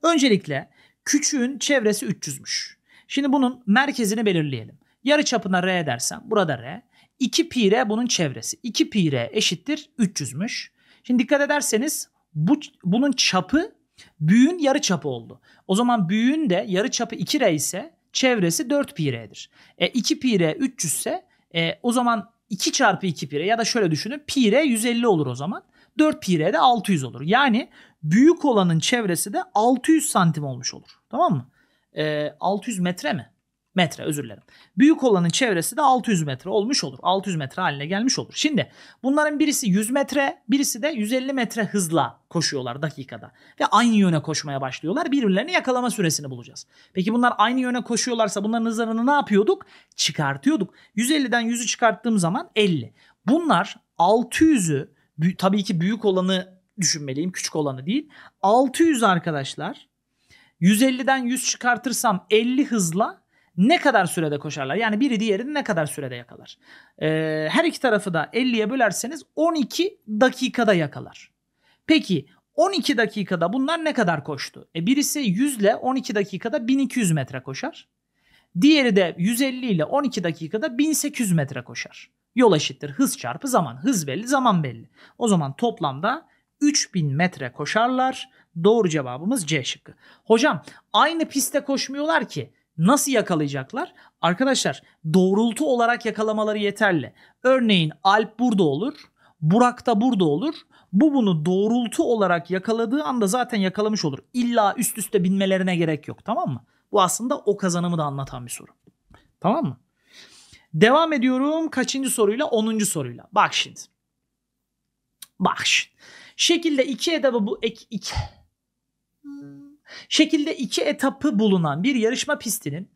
Speaker 1: Öncelikle küçüğün çevresi 300'müş. Şimdi bunun merkezini belirleyelim. Yarı çapına R dersem burada R. 2 pi R bunun çevresi. 2 pi R eşittir 300'müş. Şimdi dikkat ederseniz bu, bunun çapı Büyün yarı çapı oldu. O zaman büyüğün de yarı çapı 2 re ise çevresi 4 pi re'dir. E, 2 pi re 300 ise e, o zaman 2 çarpı 2 pi re ya da şöyle düşünün pi r 150 olur o zaman. 4 pi re de 600 olur. Yani büyük olanın çevresi de 600 santim olmuş olur. Tamam mı? E, 600 metre mi? metre özür dilerim. Büyük olanın çevresi de 600 metre olmuş olur. 600 metre haline gelmiş olur. Şimdi bunların birisi 100 metre, birisi de 150 metre hızla koşuyorlar dakikada. Ve aynı yöne koşmaya başlıyorlar. Birbirlerini yakalama süresini bulacağız. Peki bunlar aynı yöne koşuyorlarsa bunların hızlarını ne yapıyorduk? Çıkartıyorduk. 150'den 100'ü çıkarttığım zaman 50. Bunlar 600'ü tabii ki büyük olanı düşünmeliyim, küçük olanı değil. 600 arkadaşlar 150'den 100 çıkartırsam 50 hızla ne kadar sürede koşarlar? Yani biri diğerini ne kadar sürede yakalar? Ee, her iki tarafı da 50'ye bölerseniz 12 dakikada yakalar. Peki 12 dakikada bunlar ne kadar koştu? E birisi 100 ile 12 dakikada 1200 metre koşar. Diğeri de 150 ile 12 dakikada 1800 metre koşar. Yol eşittir hız çarpı zaman. Hız belli, zaman belli. O zaman toplamda 3000 metre koşarlar. Doğru cevabımız C şıkkı. Hocam aynı pistte koşmuyorlar ki. Nasıl yakalayacaklar? Arkadaşlar doğrultu olarak yakalamaları yeterli. Örneğin Alp burada olur. Burak da burada olur. Bu bunu doğrultu olarak yakaladığı anda zaten yakalamış olur. İlla üst üste binmelerine gerek yok tamam mı? Bu aslında o kazanımı da anlatan bir soru. Tamam mı? Devam ediyorum kaçıncı soruyla? Onuncu soruyla. Bak şimdi. Bak şimdi. Şekilde iki edebi bu ek, iki. Hmm Şekilde iki etapı bulunan bir yarışma pistinin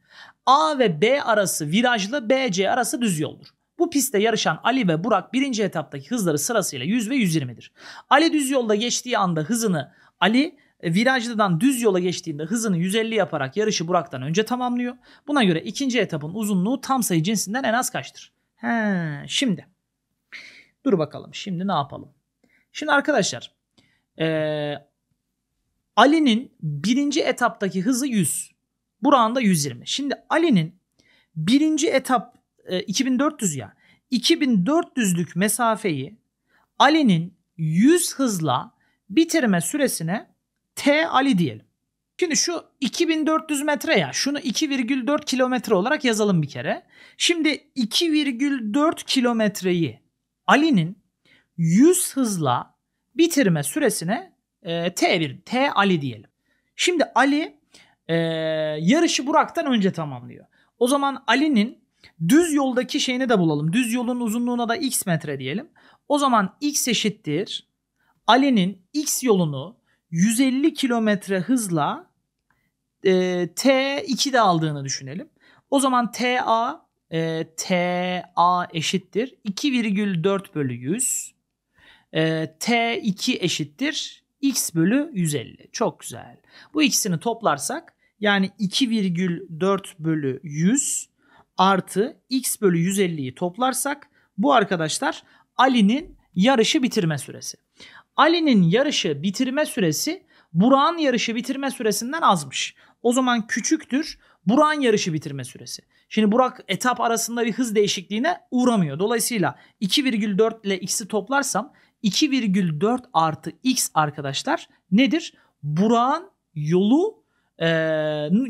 Speaker 1: A ve B arası virajlı BC arası düz yoldur. Bu pistte yarışan Ali ve Burak birinci etaptaki hızları sırasıyla 100 ve 120'dir. Ali düz yolda geçtiği anda hızını Ali e, virajlıdan düz yola geçtiğinde hızını 150 yaparak yarışı Burak'tan önce tamamlıyor. Buna göre ikinci etapın uzunluğu tam sayı cinsinden en az kaçtır? He, şimdi. Dur bakalım şimdi ne yapalım? Şimdi arkadaşlar ee, Ali'nin birinci etaptaki hızı 100. Burak'ın da 120. Şimdi Ali'nin birinci etap e, 2400 ya. 2400'lük mesafeyi Ali'nin 100 hızla bitirme süresine T Ali diyelim. Şimdi şu 2400 metre ya şunu 2,4 kilometre olarak yazalım bir kere. Şimdi 2,4 kilometreyi Ali'nin 100 hızla bitirme süresine ee, T1, T Ali diyelim. Şimdi Ali e, yarışı Burak'tan önce tamamlıyor. O zaman Ali'nin düz yoldaki şeyini de bulalım. Düz yolun uzunluğuna da x metre diyelim. O zaman x eşittir. Ali'nin x yolunu 150 kilometre hızla e, t de aldığını düşünelim. O zaman TA e, TA eşittir 2,4 bölü 100. E, T2 eşittir x bölü 150. Çok güzel. Bu ikisini toplarsak yani 2,4 bölü 100 artı x bölü 150'yi toplarsak bu arkadaşlar Ali'nin yarışı bitirme süresi. Ali'nin yarışı bitirme süresi Burak'ın yarışı bitirme süresinden azmış. O zaman küçüktür Burak'ın yarışı bitirme süresi. Şimdi Burak etap arasında bir hız değişikliğine uğramıyor. Dolayısıyla 2,4 ile x'i toplarsam 2,4 artı x arkadaşlar nedir? Buran yolu e,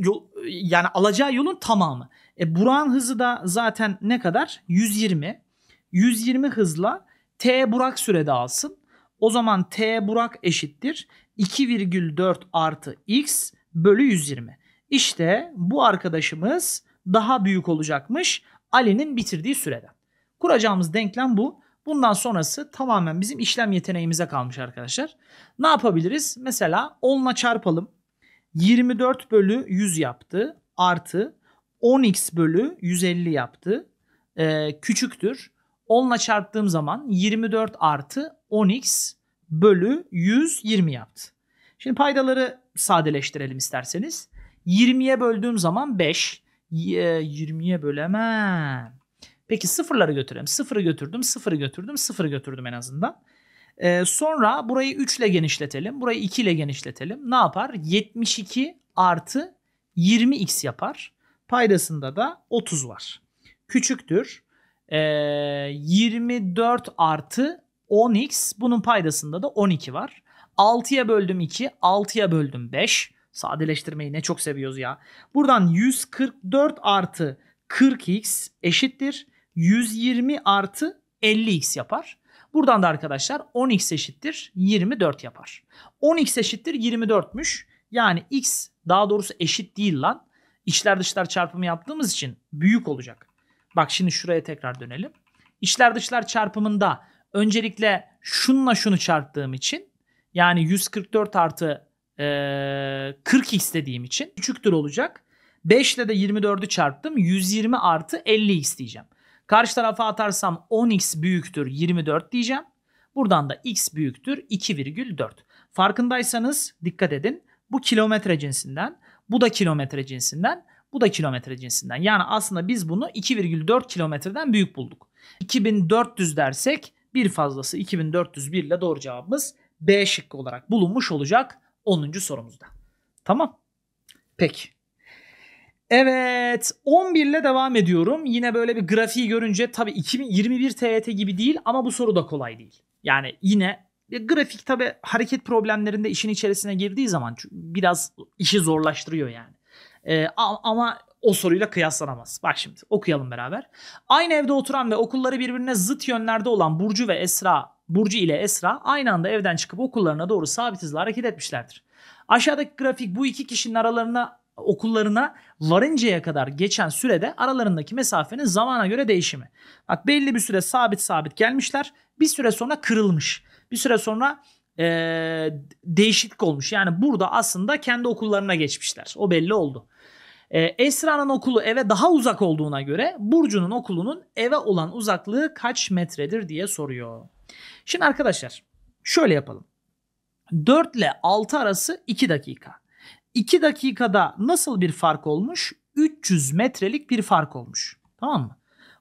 Speaker 1: yol, yani alacağı yolun tamamı. E, Burak'ın hızı da zaten ne kadar? 120. 120 hızla t Burak sürede alsın. O zaman t Burak eşittir 2,4 artı x bölü 120. İşte bu arkadaşımız daha büyük olacakmış Ali'nin bitirdiği süreden. Kuracağımız denklem bu. Bundan sonrası tamamen bizim işlem yeteneğimize kalmış arkadaşlar. Ne yapabiliriz? Mesela 10'la çarpalım. 24 bölü 100 yaptı. Artı 10x bölü 150 yaptı. Ee, küçüktür. 10'la çarptığım zaman 24 artı 10x bölü 120 yaptı. Şimdi paydaları sadeleştirelim isterseniz. 20'ye böldüğüm zaman 5. 20'ye e, bölemem. Peki sıfırları götürelim. Sıfırı götürdüm, sıfırı götürdüm, sıfırı götürdüm en azından. Ee, sonra burayı 3 ile genişletelim. Burayı 2 ile genişletelim. Ne yapar? 72 artı 20x yapar. Paydasında da 30 var. Küçüktür. Ee, 24 artı 10x. Bunun paydasında da 12 var. 6'ya böldüm 2. 6'ya böldüm 5. Sadeleştirmeyi ne çok seviyoruz ya. Buradan 144 artı 40x eşittir. 120 artı 50x yapar. Buradan da arkadaşlar 10x eşittir 24 yapar. 10x eşittir 24'müş. Yani x daha doğrusu eşit değil lan. İçler dışlar çarpımı yaptığımız için büyük olacak. Bak şimdi şuraya tekrar dönelim. İçler dışlar çarpımında öncelikle şunla şunu çarptığım için yani 144 artı e, 40x dediğim için küçüktür olacak. 5 ile de 24'ü çarptım. 120 artı 50x diyeceğim. Karşı tarafa atarsam 10x büyüktür 24 diyeceğim. Buradan da x büyüktür 2,4. Farkındaysanız dikkat edin. Bu kilometre cinsinden, bu da kilometre cinsinden, bu da kilometre cinsinden. Yani aslında biz bunu 2,4 kilometreden büyük bulduk. 2400 dersek bir fazlası 2401 ile doğru cevabımız B şıkkı olarak bulunmuş olacak 10. sorumuzda. Tamam. Peki. Evet 11 ile devam ediyorum. Yine böyle bir grafiği görünce tabi 2021 TYT gibi değil ama bu soru da kolay değil. Yani yine grafik tabi hareket problemlerinde işin içerisine girdiği zaman biraz işi zorlaştırıyor yani. Ee, ama o soruyla kıyaslanamaz. Bak şimdi okuyalım beraber. Aynı evde oturan ve okulları birbirine zıt yönlerde olan Burcu ve Esra, Burcu ile Esra aynı anda evden çıkıp okullarına doğru sabit hızla hareket etmişlerdir. Aşağıdaki grafik bu iki kişinin aralarına okullarına varıncaya kadar geçen sürede aralarındaki mesafenin zamana göre değişimi. Bak belli bir süre sabit sabit gelmişler. Bir süre sonra kırılmış. Bir süre sonra ee, değişiklik olmuş. Yani burada aslında kendi okullarına geçmişler. O belli oldu. E, Esra'nın okulu eve daha uzak olduğuna göre Burcu'nun okulunun eve olan uzaklığı kaç metredir diye soruyor. Şimdi arkadaşlar şöyle yapalım. 4 ile 6 arası 2 dakika. 2 dakikada nasıl bir fark olmuş? 300 metrelik bir fark olmuş. Tamam mı?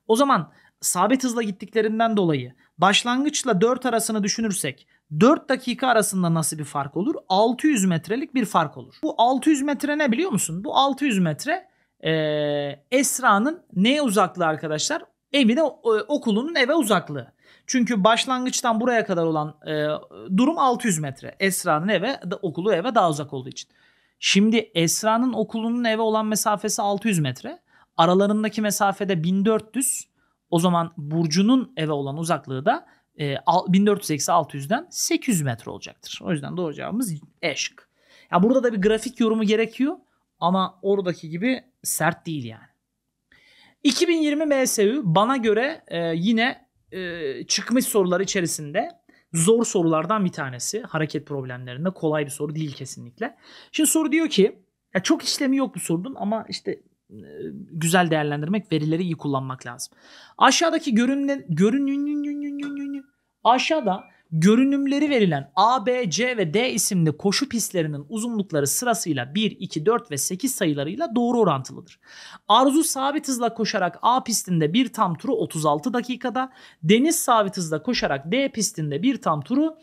Speaker 1: O zaman sabit hızla gittiklerinden dolayı başlangıçla 4 arasını düşünürsek 4 dakika arasında nasıl bir fark olur? 600 metrelik bir fark olur. Bu 600 metre ne biliyor musun? Bu 600 metre e, Esra'nın neye uzaklığı arkadaşlar? Evine, e, okulunun eve uzaklığı. Çünkü başlangıçtan buraya kadar olan e, durum 600 metre. Esra'nın eve, okulu eve daha uzak olduğu için. Şimdi Esra'nın okulunun eve olan mesafesi 600 metre. Aralarındaki mesafede 1400. O zaman Burcu'nun eve olan uzaklığı da 1400 e, eksi 600'den 800 metre olacaktır. O yüzden doğru cevabımız E şık. Ya burada da bir grafik yorumu gerekiyor ama oradaki gibi sert değil yani. 2020 MSU bana göre e, yine e, çıkmış sorular içerisinde zor sorulardan bir tanesi. Hareket problemlerinde kolay bir soru değil kesinlikle. Şimdi soru diyor ki ya çok işlemi yok bu sorunun ama işte e, güzel değerlendirmek, verileri iyi kullanmak lazım. Aşağıdaki görünümden görünün aşağıda görünümleri verilen A, B, C ve D isimli koşu pistlerinin uzunlukları sırasıyla 1, 2, 4 ve 8 sayılarıyla doğru orantılıdır. Arzu sabit hızla koşarak A pistinde bir tam turu 36 dakikada, Deniz sabit hızla koşarak D pistinde bir tam turu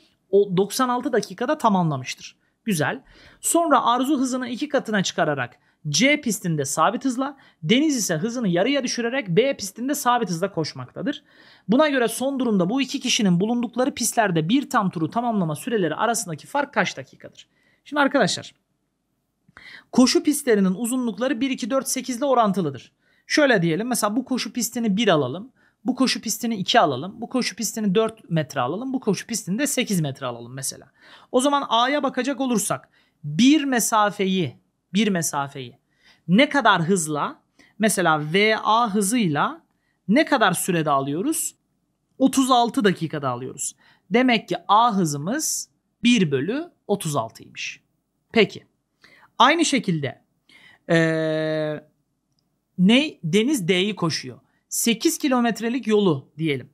Speaker 1: 96 dakikada tamamlamıştır. Güzel. Sonra arzu hızını iki katına çıkararak C pistinde sabit hızla, Deniz ise hızını yarıya düşürerek B pistinde sabit hızla koşmaktadır. Buna göre son durumda bu iki kişinin bulundukları pistlerde bir tam turu tamamlama süreleri arasındaki fark kaç dakikadır? Şimdi arkadaşlar koşu pistlerinin uzunlukları 1 2 4 8 ile orantılıdır. Şöyle diyelim mesela bu koşu pistini 1 alalım. Bu koşu pistini 2 alalım. Bu koşu pistini 4 metre alalım. Bu koşu pistini de 8 metre alalım mesela. O zaman A'ya bakacak olursak bir mesafeyi bir mesafeyi ne kadar hızla mesela VA hızıyla ne kadar sürede alıyoruz? 36 dakikada alıyoruz. Demek ki A hızımız 1 bölü 36'ymış. Peki. Aynı şekilde ee, ne deniz D'yi koşuyor. 8 kilometrelik yolu diyelim.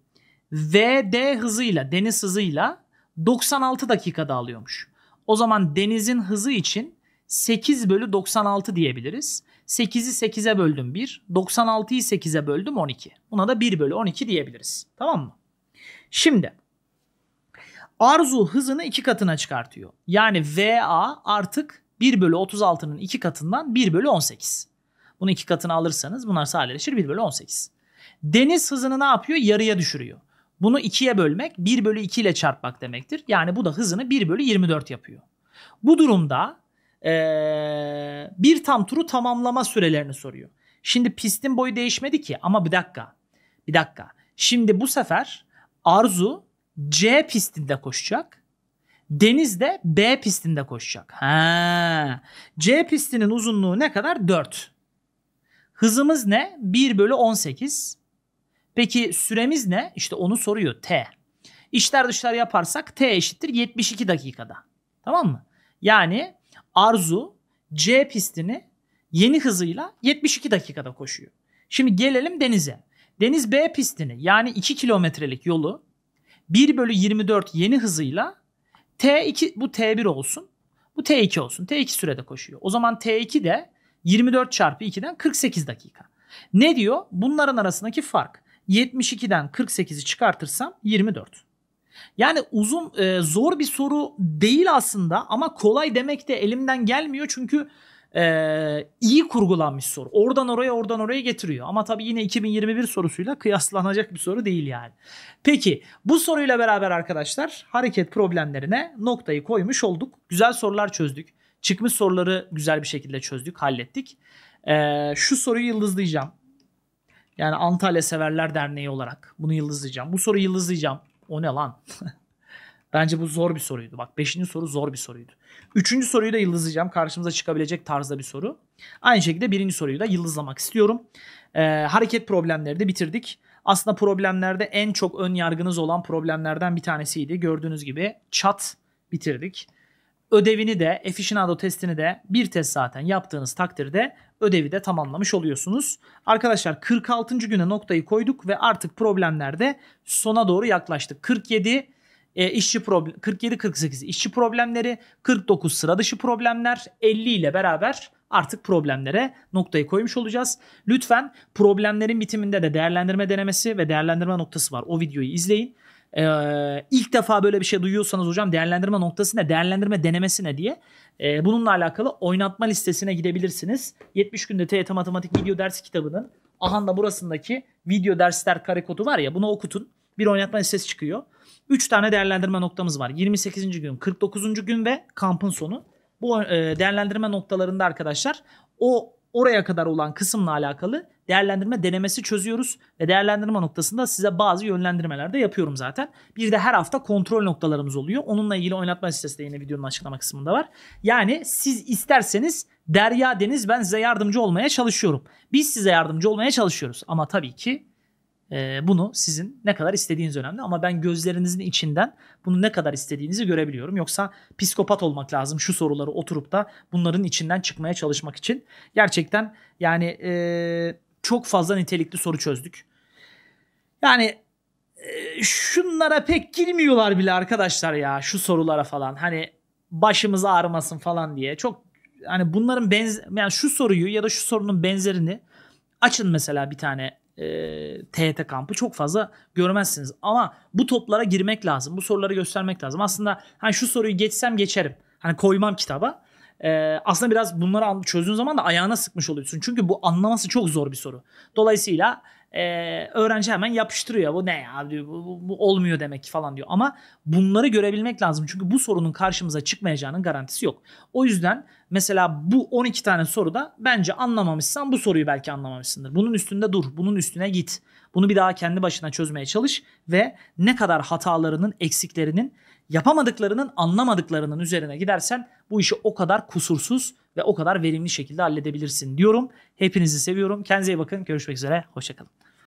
Speaker 1: VD hızıyla, deniz hızıyla 96 dakikada alıyormuş. O zaman denizin hızı için 8 bölü 96 diyebiliriz. 8'i 8'e böldüm 1. 96'yı 8'e böldüm 12. Buna da 1 bölü 12 diyebiliriz. Tamam mı? Şimdi arzu hızını 2 katına çıkartıyor. Yani VA artık 1 bölü 36'nın 2 katından 1 bölü 18. Bunu 2 katına alırsanız bunlar sadeleşir 1 bölü 18. Deniz hızını ne yapıyor? Yarıya düşürüyor. Bunu 2'ye bölmek 1 bölü 2 ile çarpmak demektir. Yani bu da hızını 1 bölü 24 yapıyor. Bu durumda ee, bir tam turu tamamlama sürelerini soruyor. Şimdi pistin boyu değişmedi ki ama bir dakika. Bir dakika. Şimdi bu sefer Arzu C pistinde koşacak. Deniz de B pistinde koşacak. Ha. C pistinin uzunluğu ne kadar? 4. Hızımız ne? 1 bölü 18. Peki süremiz ne? İşte onu soruyor T. İçler dışlar yaparsak T eşittir 72 dakikada. Tamam mı? Yani Arzu C pistini yeni hızıyla 72 dakikada koşuyor. Şimdi gelelim Deniz'e. Deniz B pistini yani 2 kilometrelik yolu 1 bölü 24 yeni hızıyla T2 bu T1 olsun. Bu T2 olsun. T2 sürede koşuyor. O zaman T2 de 24 çarpı 2'den 48 dakika. Ne diyor? Bunların arasındaki fark. 72'den 48'i çıkartırsam 24. Yani uzun e, zor bir soru değil aslında ama kolay demek de elimden gelmiyor çünkü e, iyi kurgulanmış soru. Oradan oraya oradan oraya getiriyor ama tabii yine 2021 sorusuyla kıyaslanacak bir soru değil yani. Peki bu soruyla beraber arkadaşlar hareket problemlerine noktayı koymuş olduk. Güzel sorular çözdük. Çıkmış soruları güzel bir şekilde çözdük, hallettik. E, şu soruyu yıldızlayacağım. Yani Antalya Severler Derneği olarak bunu yıldızlayacağım. Bu soruyu yıldızlayacağım. O ne lan? Bence bu zor bir soruydu. Bak beşinci soru zor bir soruydu. Üçüncü soruyu da yıldızlayacağım. Karşımıza çıkabilecek tarzda bir soru. Aynı şekilde birinci soruyu da yıldızlamak istiyorum. Ee, hareket problemleri de bitirdik. Aslında problemlerde en çok ön yargınız olan problemlerden bir tanesiydi. Gördüğünüz gibi çat bitirdik ödevini de, aficionado testini de bir test zaten yaptığınız takdirde ödevi de tamamlamış oluyorsunuz. Arkadaşlar 46. güne noktayı koyduk ve artık problemlerde sona doğru yaklaştık. 47 e, işçi problem 47 48 işçi problemleri, 49 sıra dışı problemler, 50 ile beraber artık problemlere noktayı koymuş olacağız. Lütfen problemlerin bitiminde de değerlendirme denemesi ve değerlendirme noktası var. O videoyu izleyin. Ee, ilk defa böyle bir şey duyuyorsanız hocam değerlendirme noktası ne? Değerlendirme denemesi ne diye. Ee, bununla alakalı oynatma listesine gidebilirsiniz. 70 günde TYT e Matematik Video ders kitabının ahanda burasındaki video dersler kare kodu var ya bunu okutun. Bir oynatma listesi çıkıyor. 3 tane değerlendirme noktamız var. 28. gün, 49. gün ve kampın sonu. Bu e, değerlendirme noktalarında arkadaşlar o oraya kadar olan kısımla alakalı değerlendirme denemesi çözüyoruz ve değerlendirme noktasında size bazı yönlendirmeler de yapıyorum zaten. Bir de her hafta kontrol noktalarımız oluyor. Onunla ilgili oynatma listesi de yine videonun açıklama kısmında var. Yani siz isterseniz derya deniz ben size yardımcı olmaya çalışıyorum. Biz size yardımcı olmaya çalışıyoruz ama tabii ki ee, bunu sizin ne kadar istediğiniz önemli ama ben gözlerinizin içinden bunu ne kadar istediğinizi görebiliyorum. Yoksa psikopat olmak lazım şu soruları oturup da bunların içinden çıkmaya çalışmak için. Gerçekten yani e, çok fazla nitelikli soru çözdük. Yani e, şunlara pek girmiyorlar bile arkadaşlar ya şu sorulara falan. Hani başımız ağrımasın falan diye. Çok hani bunların benzer yani şu soruyu ya da şu sorunun benzerini açın mesela bir tane e, TET kampı çok fazla görmezsiniz. Ama bu toplara girmek lazım. Bu soruları göstermek lazım. Aslında hani şu soruyu geçsem geçerim. Hani koymam kitaba. E, aslında biraz bunları çözdüğün zaman da ayağına sıkmış oluyorsun. Çünkü bu anlaması çok zor bir soru. Dolayısıyla e, öğrenci hemen yapıştırıyor. Bu ne ya diyor bu, bu, bu olmuyor demek ki falan diyor. Ama bunları görebilmek lazım. Çünkü bu sorunun karşımıza çıkmayacağının garantisi yok. O yüzden mesela bu 12 tane soruda bence anlamamışsan bu soruyu belki anlamamışsındır. Bunun üstünde dur. Bunun üstüne git. Bunu bir daha kendi başına çözmeye çalış ve ne kadar hatalarının, eksiklerinin yapamadıklarının anlamadıklarının üzerine gidersen bu işi o kadar kusursuz ve o kadar verimli şekilde halledebilirsin diyorum. Hepinizi seviyorum. Kendinize iyi bakın. Görüşmek üzere. Hoşçakalın.